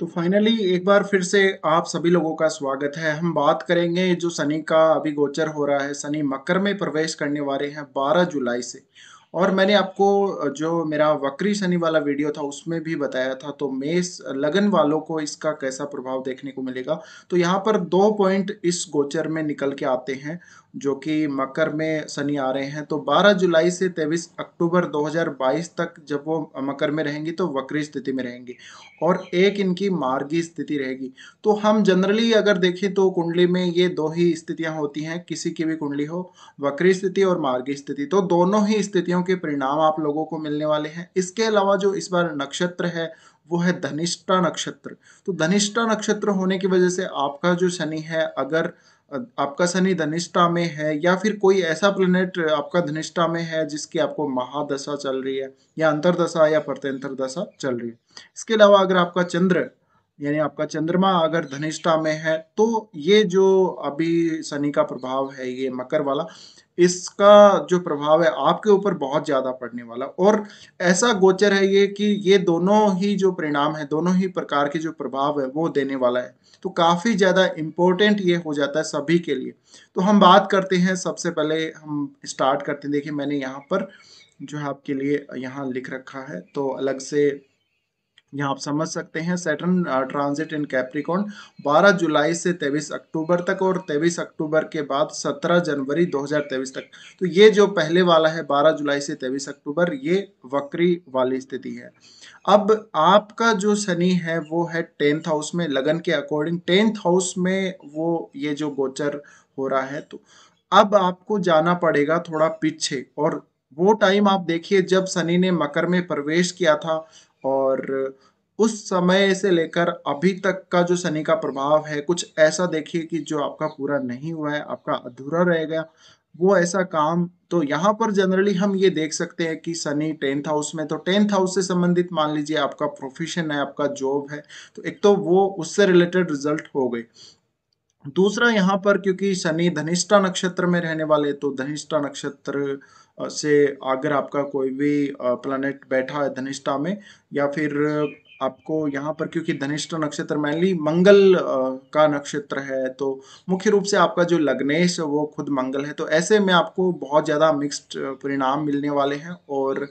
तो फाइनली एक बार फिर से आप सभी लोगों का स्वागत है हम बात करेंगे जो शनि का अभी गोचर हो रहा है शनि मकर में प्रवेश करने वाले हैं 12 जुलाई से और मैंने आपको जो मेरा वक्री शनि वाला वीडियो था उसमें भी बताया था तो मेष लगन वालों को इसका कैसा प्रभाव देखने को मिलेगा तो यहाँ पर दो पॉइंट इस गोचर में निकल के आते हैं जो कि मकर में शनि आ रहे हैं तो 12 जुलाई से 23 अक्टूबर 2022 तक जब वो मकर में रहेंगी तो वक्री स्थिति में रहेंगी और एक इनकी मार्गी स्थिति रहेगी तो हम जनरली अगर देखें तो कुंडली में ये दो ही स्थितियां होती हैं किसी की भी कुंडली हो वक्री स्थिति और मार्गी स्थिति तो दोनों ही स्थितियों राशियों के परिणाम आप लोगों को मिलने वाले हैं इसके अलावा जो इस बार नक्षत्र है वो है धनिष्ठा नक्षत्र तो धनिष्ठा नक्षत्र होने की वजह से आपका जो शनि है अगर आपका शनि धनिष्ठा में है या फिर कोई ऐसा प्लेनेट आपका धनिष्ठा में है जिसकी आपको महादशा चल रही है या अंतरदशा या प्रत्यंतर दशा चल रही है इसके अलावा अगर आपका चंद्र यानी आपका चंद्रमा अगर धनिष्ठा में है तो ये जो अभी शनि का प्रभाव है ये मकर वाला इसका जो प्रभाव है आपके ऊपर बहुत ज़्यादा पड़ने वाला और ऐसा गोचर है ये कि ये दोनों ही जो परिणाम है दोनों ही प्रकार के जो प्रभाव है वो देने वाला है तो काफ़ी ज़्यादा इम्पोर्टेंट ये हो जाता है सभी के लिए तो हम बात करते हैं सबसे पहले हम स्टार्ट करते हैं देखिए मैंने यहाँ पर जो है आपके लिए यहाँ लिख रखा है तो अलग से यहाँ आप समझ सकते हैं सैटर्न ट्रांजिट इन कैप्रिकॉन 12 जुलाई से 23 अक्टूबर तक और 23 अक्टूबर के बाद 17 जनवरी 2023 तक तो ये जो पहले वाला है 12 जुलाई से 23 अक्टूबर ये वक्री वाली स्थिति है अब आपका जो शनि है वो है टेंथ हाउस में लगन के अकॉर्डिंग टेंथ हाउस में वो ये जो गोचर हो रहा है तो अब आपको जाना पड़ेगा थोड़ा पीछे और वो टाइम आप देखिए जब शनि ने मकर में प्रवेश किया था और उस समय से लेकर अभी तक का जो शनि का प्रभाव है कुछ ऐसा देखिए कि जो आपका पूरा नहीं हुआ है आपका अधूरा रह गया वो ऐसा काम तो यहाँ पर जनरली हम ये देख सकते हैं कि शनि टेंथ हाउस में तो टेंथ हाउस से संबंधित मान लीजिए आपका प्रोफेशन है आपका जॉब है तो एक तो वो उससे रिलेटेड रिजल्ट हो गए दूसरा यहाँ पर क्योंकि शनि धनिष्ठा नक्षत्र में रहने वाले तो धनिष्ठा नक्षत्र से अगर आपका कोई भी प्लानट बैठा है धनिष्ठा में या फिर आपको यहाँ पर क्योंकि धनिष्ठ नक्षत्र मैनली मंगल का नक्षत्र है तो मुख्य रूप से आपका जो लग्नेश वो खुद मंगल है तो ऐसे में आपको बहुत ज़्यादा मिक्स्ड परिणाम मिलने वाले हैं और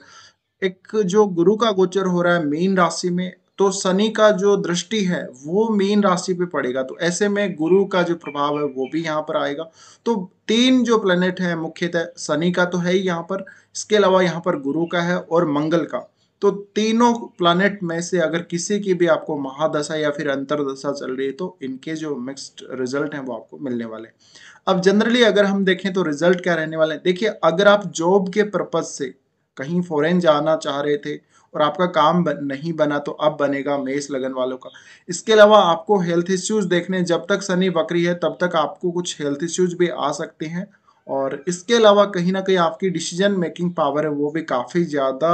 एक जो गुरु का गोचर हो रहा है मीन राशि में तो शनि का जो दृष्टि है वो मीन राशि पे पड़ेगा तो ऐसे में गुरु का जो प्रभाव है वो भी यहाँ पर आएगा तो तीन जो प्लेनेट है मुख्यतः शनि का तो है ही यहाँ पर इसके अलावा यहाँ पर गुरु का है और मंगल का तो तीनों प्लानिट में से अगर किसी की भी आपको महादशा या फिर अंतरदशा चल रही है तो इनके जो मिक्स्ड रिजल्ट हैं वो आपको मिलने वाले हैं अब जनरली अगर हम देखें तो रिजल्ट क्या रहने वाले हैं देखिए अगर आप जॉब के पर्पज से कहीं फॉरेन जाना चाह रहे थे और आपका काम बन, नहीं बना तो अब बनेगा मेष लगन वालों का इसके अलावा आपको हेल्थ इश्यूज देखने जब तक शनि बकरी है तब तक आपको कुछ हेल्थ इश्यूज भी आ सकते हैं और इसके अलावा कहीं ना कहीं आपकी डिसीजन मेकिंग पावर है वो भी काफ़ी ज़्यादा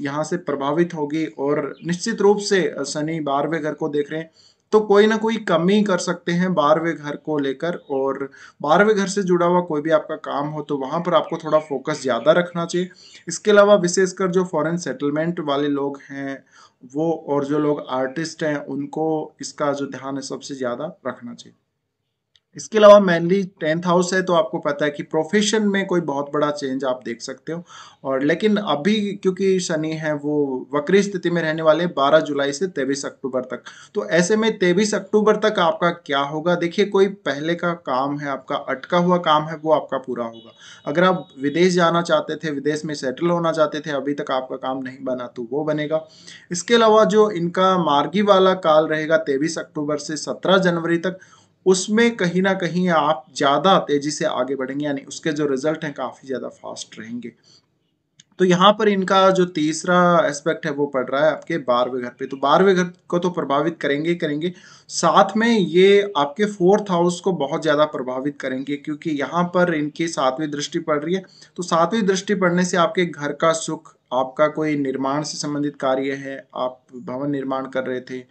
यहाँ से प्रभावित होगी और निश्चित रूप से शनि बारहवें घर को देख रहे हैं तो कोई ना कोई कमी कर सकते हैं बारहवें घर को लेकर और बारहवें घर से जुड़ा हुआ कोई भी आपका काम हो तो वहाँ पर आपको थोड़ा फोकस ज़्यादा रखना चाहिए इसके अलावा विशेषकर जो फॉरेन सेटलमेंट वाले लोग हैं वो और जो लोग आर्टिस्ट हैं उनको इसका जो ध्यान है सबसे ज़्यादा रखना चाहिए इसके अलावा मेनली टेंथ हाउस है तो आपको पता है कि प्रोफेशन में कोई बहुत बड़ा चेंज आप देख सकते हो और लेकिन अभी क्योंकि शनि है वो वक्री स्थिति में रहने वाले 12 जुलाई से तेईस अक्टूबर तक तो ऐसे में 23 अक्टूबर तक आपका क्या होगा देखिए कोई पहले का काम है आपका अटका हुआ काम है वो आपका पूरा होगा अगर आप विदेश जाना चाहते थे विदेश में सेटल होना चाहते थे अभी तक आपका काम नहीं बना तो वो बनेगा इसके अलावा जो इनका मार्गी वाला काल रहेगा तेईस अक्टूबर से सत्रह जनवरी तक उसमें कहीं ना कहीं आप ज़्यादा तेज़ी से आगे बढ़ेंगे यानी उसके जो रिजल्ट हैं काफ़ी ज़्यादा फास्ट रहेंगे तो यहाँ पर इनका जो तीसरा एस्पेक्ट है वो पड़ रहा है आपके बारहवें घर पे तो बारहवें घर को तो प्रभावित करेंगे करेंगे साथ में ये आपके फोर्थ हाउस को बहुत ज़्यादा प्रभावित करेंगे क्योंकि यहाँ पर इनकी सातवीं दृष्टि पड़ रही है तो सातवीं दृष्टि पड़ने से आपके घर का सुख आपका कोई निर्माण से संबंधित कार्य है आप भवन निर्माण कर रहे थे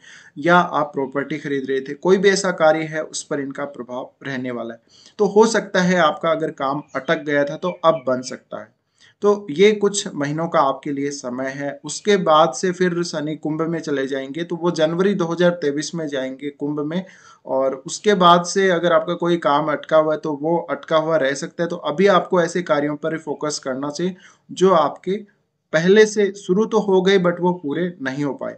या आप प्रॉपर्टी खरीद रहे थे कोई भी ऐसा कार्य है उस पर इनका प्रभाव रहने वाला है तो हो सकता है आपका अगर काम अटक गया था तो अब बन सकता है तो ये कुछ महीनों का आपके लिए समय है उसके बाद से फिर शनि कुंभ में चले जाएंगे तो वो जनवरी 2023 में जाएंगे कुंभ में और उसके बाद से अगर आपका कोई काम अटका हुआ है तो वो अटका हुआ रह सकता है तो अभी आपको ऐसे कार्यों पर फोकस करना चाहिए जो आपके पहले से शुरू तो हो गए बट वो पूरे नहीं हो पाए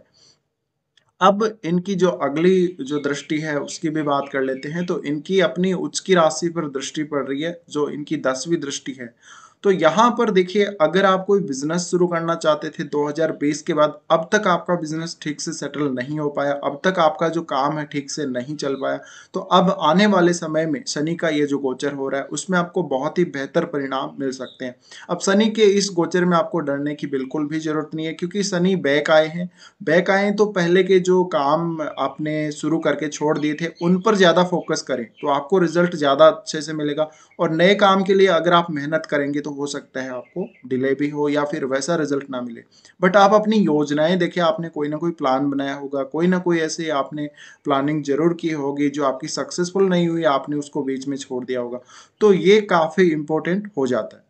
अब इनकी जो अगली जो दृष्टि है उसकी भी बात कर लेते हैं तो इनकी अपनी उच्च की राशि पर दृष्टि पड़ रही है जो इनकी दसवीं दृष्टि है तो यहाँ पर देखिए अगर आप कोई बिजनेस शुरू करना चाहते थे 2020 के बाद अब तक आपका बिजनेस ठीक से सेटल नहीं हो पाया अब तक आपका जो काम है ठीक से नहीं चल पाया तो अब आने वाले समय में शनि का ये जो गोचर हो रहा है उसमें आपको बहुत ही बेहतर परिणाम मिल सकते हैं अब शनि के इस गोचर में आपको डरने की बिल्कुल भी जरूरत नहीं है क्योंकि शनि बैक आए हैं बैक आए तो पहले के जो काम आपने शुरू करके छोड़ दिए थे उन पर ज़्यादा फोकस करें तो आपको रिजल्ट ज़्यादा अच्छे से मिलेगा और नए काम के लिए अगर आप मेहनत करेंगे तो हो सकता है आपको डिले भी हो या फिर वैसा रिजल्ट ना मिले बट आप अपनी योजनाएं देखिए आपने कोई ना कोई प्लान बनाया होगा कोई ना कोई ऐसे आपने प्लानिंग जरूर की होगी जो आपकी सक्सेसफुल नहीं हुई आपने उसको बीच में छोड़ दिया होगा तो ये काफ़ी इम्पोर्टेंट हो जाता है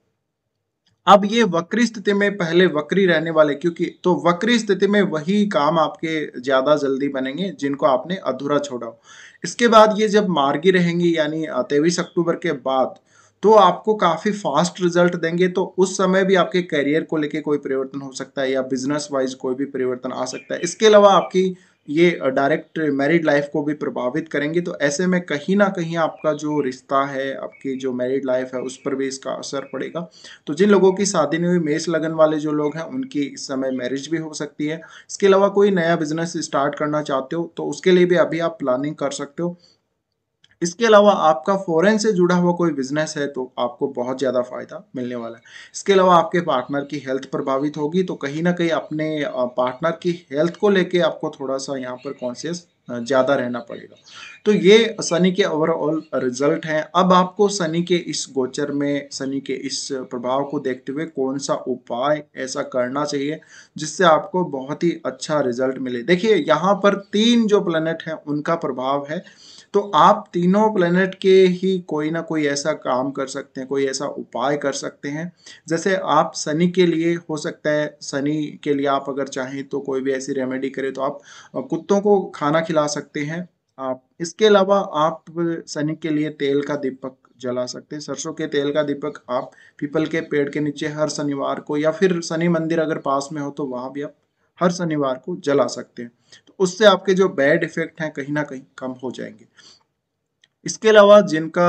अब ये वक्री स्थिति में पहले वक्री रहने वाले क्योंकि तो वक्री स्थिति में वही काम आपके ज़्यादा जल्दी बनेंगे जिनको आपने अधूरा छोड़ा हो इसके बाद ये जब मार्गी रहेंगी यानी तेईस अक्टूबर के बाद तो आपको काफ़ी फास्ट रिजल्ट देंगे तो उस समय भी आपके करियर को लेके कोई परिवर्तन हो सकता है या बिजनेस वाइज कोई भी परिवर्तन आ सकता है इसके अलावा आपकी ये डायरेक्ट मैरिड लाइफ को भी प्रभावित करेंगे तो ऐसे में कहीं ना कहीं आपका जो रिश्ता है आपकी जो मैरिड लाइफ है उस पर भी इसका असर पड़ेगा तो जिन लोगों की शादी में हुई मेष लगन वाले जो लोग हैं उनकी इस समय मैरिज भी हो सकती है इसके अलावा कोई नया बिजनेस स्टार्ट करना चाहते हो तो उसके लिए भी अभी आप प्लानिंग कर सकते हो इसके अलावा आपका फॉरेन से जुड़ा हुआ कोई बिजनेस है तो आपको बहुत ज़्यादा फ़ायदा मिलने वाला है इसके अलावा आपके पार्टनर की हेल्थ प्रभावित होगी तो कहीं ना कहीं अपने पार्टनर की हेल्थ को लेके आपको थोड़ा सा यहाँ पर कॉन्शियस ज़्यादा रहना पड़ेगा तो ये शनि के ओवरऑल रिजल्ट हैं अब आपको शनि के इस गोचर में शनि के इस प्रभाव को देखते हुए कौन सा उपाय ऐसा करना चाहिए जिससे आपको बहुत ही अच्छा रिजल्ट मिले देखिए यहाँ पर तीन जो प्लेनेट हैं उनका प्रभाव है तो आप तीनों प्लेनेट के ही कोई ना कोई ऐसा काम कर सकते हैं कोई ऐसा उपाय कर सकते हैं जैसे आप शनि के लिए हो सकता है शनि के लिए आप अगर चाहें तो कोई भी ऐसी रेमेडी करें तो आप कुत्तों को खाना खिला सकते हैं आप इसके अलावा आप शनि के लिए तेल का दीपक जला सकते हैं सरसों के तेल का दीपक आप पीपल के पेड़ के नीचे हर शनिवार को या फिर शनि मंदिर अगर पास में हो तो वहाँ भी आप हर शनिवार को जला सकते हैं तो उससे आपके जो बैड इफेक्ट हैं कहीं ना कहीं कम हो जाएंगे इसके अलावा जिनका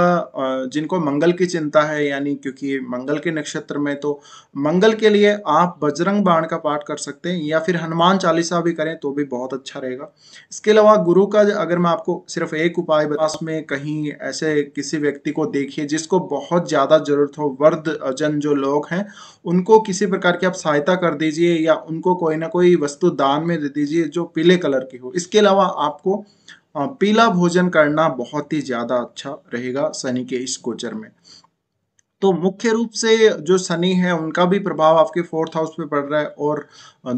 जिनको मंगल की चिंता है यानी क्योंकि मंगल के नक्षत्र में तो मंगल के लिए आप बजरंग बाण का पाठ कर सकते हैं या फिर हनुमान चालीसा भी करें तो भी बहुत अच्छा रहेगा इसके अलावा गुरु का अगर मैं आपको सिर्फ एक उपाय बता में कहीं ऐसे किसी व्यक्ति को देखिए जिसको बहुत ज़्यादा जरूरत हो वर्द जन जो लोग हैं उनको किसी प्रकार की आप सहायता कर दीजिए या उनको कोई ना कोई वस्तु दान में दे दीजिए जो पीले कलर की हो इसके अलावा आपको पीला भोजन करना बहुत ही ज़्यादा अच्छा रहेगा शनि के इस गोचर में तो मुख्य रूप से जो शनि है उनका भी प्रभाव आपके फोर्थ हाउस पे पड़ रहा है और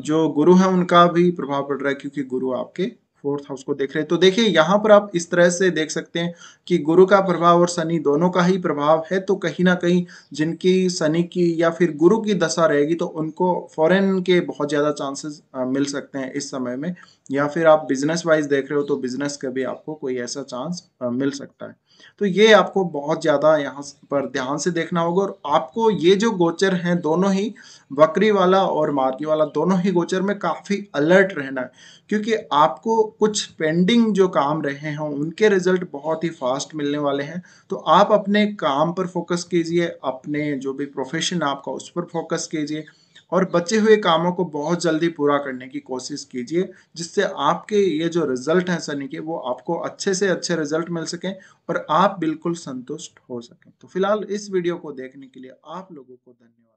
जो गुरु है उनका भी प्रभाव पड़ रहा है क्योंकि गुरु आपके फोर्थ हाउस को देख रहे हैं तो देखिए यहाँ पर आप इस तरह से देख सकते हैं कि गुरु का प्रभाव और शनि दोनों का ही प्रभाव है तो कहीं ना कहीं जिनकी शनि की या फिर गुरु की दशा रहेगी तो उनको फॉरेन के बहुत ज़्यादा चांसेस मिल सकते हैं इस समय में या फिर आप बिजनेस वाइज देख रहे हो तो बिजनेस का भी आपको कोई ऐसा चांस मिल सकता है तो ये आपको बहुत ज़्यादा यहाँ पर ध्यान से देखना होगा और आपको ये जो गोचर हैं दोनों ही बकरी वाला और मार्गी वाला दोनों ही गोचर में काफ़ी अलर्ट रहना है क्योंकि आपको कुछ पेंडिंग जो काम रहे हैं उनके रिजल्ट बहुत ही फास्ट मिलने वाले हैं तो आप अपने काम पर फोकस कीजिए अपने जो भी प्रोफेशन आपका उस पर फोकस कीजिए और बचे हुए कामों को बहुत जल्दी पूरा करने की कोशिश कीजिए जिससे आपके ये जो रिजल्ट हैं सनी के वो आपको अच्छे से अच्छे रिजल्ट मिल सकें और आप बिल्कुल संतुष्ट हो सकें तो फिलहाल इस वीडियो को देखने के लिए आप लोगों को धन्यवाद